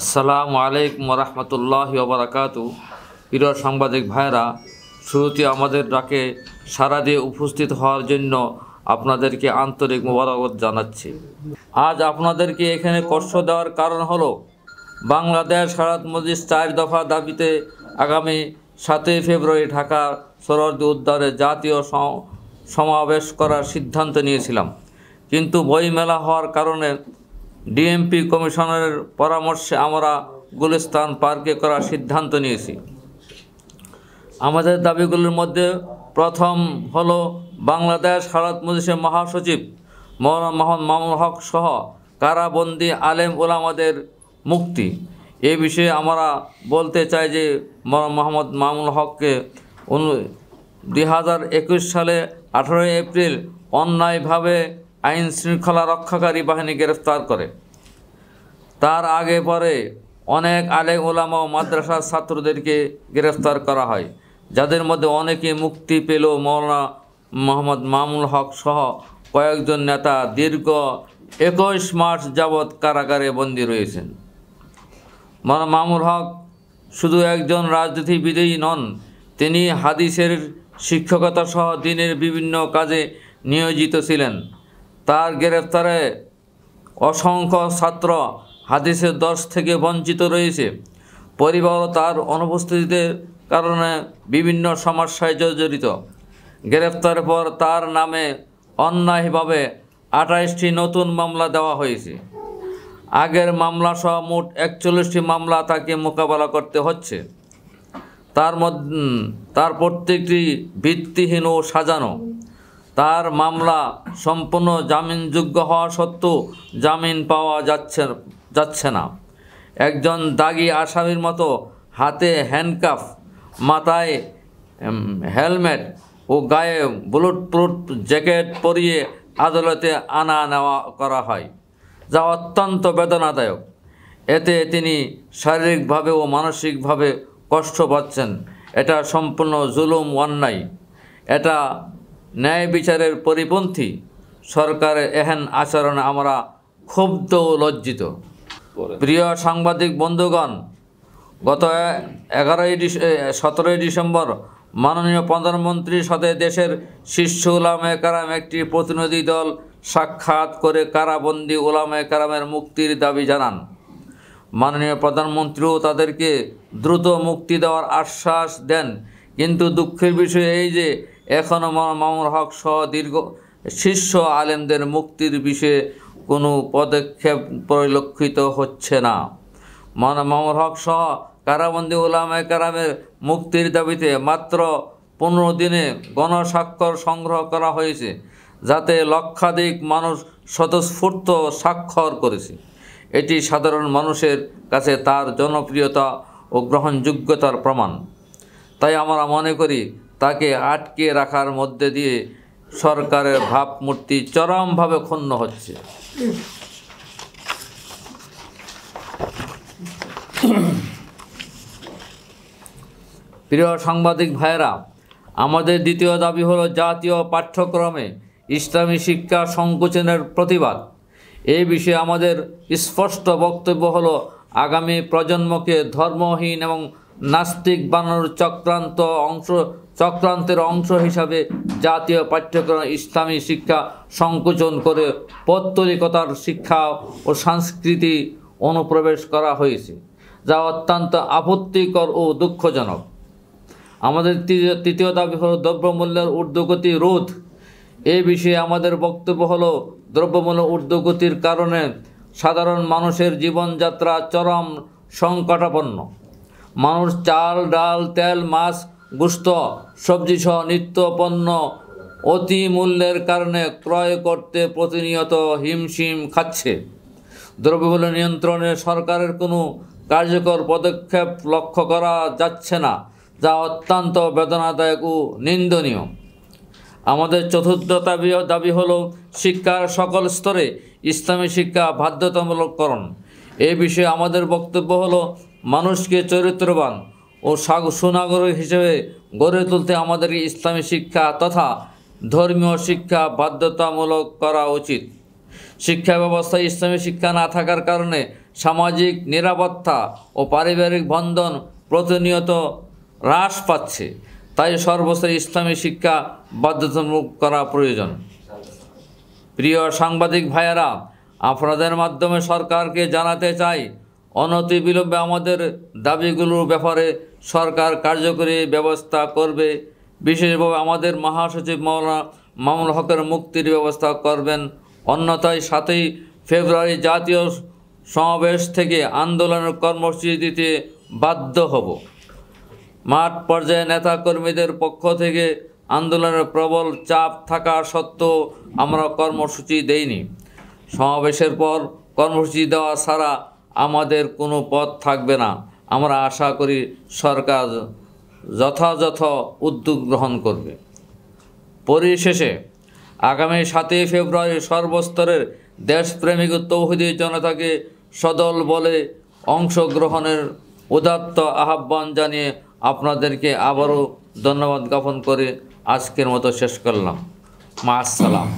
আসসালামু আলাইকুম রহমতুল্লাহ ওবরাকাতু প্রিয় সাংবাদিক ভাইরা শুরুতে আমাদের ডাকে সারা দিয়ে উপস্থিত হওয়ার জন্য আপনাদেরকে আন্তরিক মোবারকত জানাচ্ছি আজ আপনাদেরকে এখানে কষ্ট দেওয়ার কারণ হলো বাংলাদেশ হারাত মজিদ চার দফা দাবিতে আগামী সাতই ফেব্রুয়ারি ঢাকা সরদি উদ্যানে জাতীয় সমাবেশ করার সিদ্ধান্ত নিয়েছিলাম কিন্তু বইমেলা হওয়ার কারণে ডিএমপি কমিশনারের পরামর্শে আমরা গুলিস্তান পার্কে করার সিদ্ধান্ত নিয়েছি আমাদের দাবিগুলির মধ্যে প্রথম হল বাংলাদেশ হারাত মজলিসের মহাসচিব মৌলানা মোহাম্মদ মামুল হক সহ কারাবন্দি আলেম ওলামাদের মুক্তি এ বিষয়ে আমরা বলতে চাই যে মৌলানা মোহাম্মদ মামুল হককে দুই সালে আঠেরোই এপ্রিল অন্যায়ভাবে আইন শৃঙ্খলা রক্ষাকারী বাহিনী গ্রেফতার করে তার আগে পরে অনেক আলে ওলামা ও মাদ্রাসার ছাত্রদেরকে গ্রেফতার করা হয় যাদের মধ্যে অনেকে মুক্তি পেল মৌলানা মোহাম্মদ মামুল হক সহ কয়েকজন নেতা দীর্ঘ একুশ মাস যাবৎ কারাগারে বন্দী রয়েছেন মানা মামুল হক শুধু একজন রাজনীতিবিদেই নন তিনি হাদিসের শিক্ষকতা সহ দিনের বিভিন্ন কাজে নিয়োজিত ছিলেন তার গ্রেফতারে অসংখ্য ছাত্র হাদিসের দশ থেকে বঞ্চিত রয়েছে পরিবার তার অনুপস্থিতিতে কারণে বিভিন্ন সমস্যায় জর্জরিত গ্রেফতার পর তার নামে অন্যায়ভাবে আঠাইশটি নতুন মামলা দেওয়া হয়েছে আগের মামলাসহ মোট একচল্লিশটি মামলা তাকে মোকাবেলা করতে হচ্ছে তার মধ্যে তার প্রত্যেকটি ভিত্তিহীন ও সাজানো তার মামলা সম্পূর্ণ জামিনযোগ্য হওয়া সত্ত্বেও জামিন পাওয়া যাচ্ছে যাচ্ছে না একজন দাগি আসামির মতো হাতে হ্যান্ডকাফ মাথায় হেলমেট ও গায়ে বুলেট প্রুট জ্যাকেট পরিয়ে আদালতে আনা নেওয়া করা হয় যা অত্যন্ত বেদনাদায়ক এতে তিনি শারীরিকভাবে ও মানসিকভাবে কষ্ট পাচ্ছেন এটা সম্পূর্ণ জুলুম অন্যায় এটা ন্যায় বিচারের পরিপন্থী সরকারের এহেন আচরণে আমরা ক্ষুব্ধ ও লজ্জিত প্রিয় সাংবাদিক বন্ধুগণ গত এগারোই সতেরোই ডিসেম্বর মাননীয় প্রধানমন্ত্রীর সাথে দেশের শীর্ষ উলামে কারাম একটি প্রতিনিধি দল সাক্ষাৎ করে কারাবন্দি উলামে কারামের মুক্তির দাবি জানান মাননীয় প্রধানমন্ত্রীও তাদেরকে দ্রুত মুক্তি দেওয়ার আশ্বাস দেন কিন্তু দুঃখের বিষয় এই যে এখনও মামুর হক সহ দীর্ঘ শীর্ষ আলেমদের মুক্তির বিষয়ে কোনো পদক্ষেপ পরিলক্ষিত হচ্ছে না মানা মামুর হক সহ কারাবন্দি উলাম কারামের মুক্তির দাবিতে মাত্র পনেরো দিনে গণস্বাক্ষর সংগ্রহ করা হয়েছে যাতে লক্ষাধিক মানুষ স্বতঃস্ফূর্ত স্বাক্ষর করেছে এটি সাধারণ মানুষের কাছে তার জনপ্রিয়তা ও গ্রহণযোগ্যতার প্রমাণ তাই আমরা মনে করি তাকে আটকে রাখার মধ্যে দিয়ে সরকারের ভাবমূর্তি চরমভাবে ক্ষুণ্ণ হচ্ছে প্রিয় সাংবাদিক ভাইরা আমাদের দ্বিতীয় দাবি হলো জাতীয় পাঠ্যক্রমে ইসলামী শিক্ষা সংকোচনের প্রতিবাদ এই বিষয়ে আমাদের স্পষ্ট বক্তব্য হলো আগামী প্রজন্মকে ধর্মহীন এবং নাস্তিক বানানোর চক্রান্ত অংশ চক্রান্তের অংশ হিসাবে জাতীয় পাঠ্যক্রম ইসলামী শিক্ষা সংকোচন করে পত্তরিকতার শিক্ষা ও সংস্কৃতি অনুপ্রবেশ করা হয়েছে যা অত্যন্ত আপত্তিকর ও দুঃখজনক আমাদের তৃতীয় দাবি হলো দ্রব্যমূল্যের ঊর্ধ্বগতি রোধ এ বিষয়ে আমাদের বক্তব্য হলো দ্রব্যমূল্য ঊর্ধ্বগতির কারণে সাধারণ মানুষের জীবনযাত্রা চরম সংকটাপন্ন মানুষ চাল ডাল তেল মাছ গুস্ত সবজিসহ নিত্য পণ্য অতি মূল্যের কারণে ক্রয় করতে প্রতিনিয়ত হিমশিম খাচ্ছে দ্রব্যমূল্য নিয়ন্ত্রণে সরকারের কোনো কার্যকর পদক্ষেপ লক্ষ্য করা যাচ্ছে না যা অত্যন্ত বেদনাদায়ক ও নিন্দনীয় আমাদের চতুর্থ দাবি দাবি হলো শিক্ষার সকল স্তরে ইসলামী শিক্ষা বাধ্যতামূলককরণ এ বিষয়ে আমাদের বক্তব্য হলো মানুষকে চরিত্রবান ও সুনাগরিক হিসেবে গড়ে তুলতে আমাদের ইসলামী শিক্ষা তথা ধর্মীয় শিক্ষা বাধ্যতামূলক করা উচিত শিক্ষা ব্যবস্থায় ইসলামী শিক্ষা না থাকার কারণে সামাজিক নিরাপত্তা ও পারিবারিক বন্ধন প্রতিনিয়ত হ্রাস পাচ্ছে তাই সর্বস্তরে ইসলামী শিক্ষা বাধ্যতামূলক করা প্রয়োজন প্রিয় সাংবাদিক ভাইয়েরা আপনাদের মাধ্যমে সরকারকে জানাতে চাই অনতি বিলম্বে আমাদের দাবিগুলোর ব্যাপারে সরকার কার্যকরী ব্যবস্থা করবে বিশেষভাবে আমাদের মহাসচিব মৌলানা মামুল হকের মুক্তির ব্যবস্থা করবেন অন্যথায় সাতই ফেব্রুয়ারি জাতীয় সমাবেশ থেকে আন্দোলনের কর্মসূচি দিতে বাধ্য হব মাঠ পর্যায়ে নেতাকর্মীদের পক্ষ থেকে আন্দোলনের প্রবল চাপ থাকা সত্ত্বেও আমরা কর্মসূচি দেইনি সমাবেশের পর কর্মসূচি দেওয়া ছাড়া আমাদের কোনো পথ থাকবে না আমরা আশা করি সরকার যথাযথ উদ্যোগ গ্রহণ করবে পরিশেষে আগামী সাতই ফেব্রুয়ারি সর্বস্তরের দেশপ্রেমিক তৌহদি জনতাকে সদল বলে অংশগ্রহণের উদাত্ত আহ্বান জানিয়ে আপনাদেরকে আবারও ধন্যবাদ জ্ঞাপন করে আজকের মতো শেষ করলাম মা আসসালাম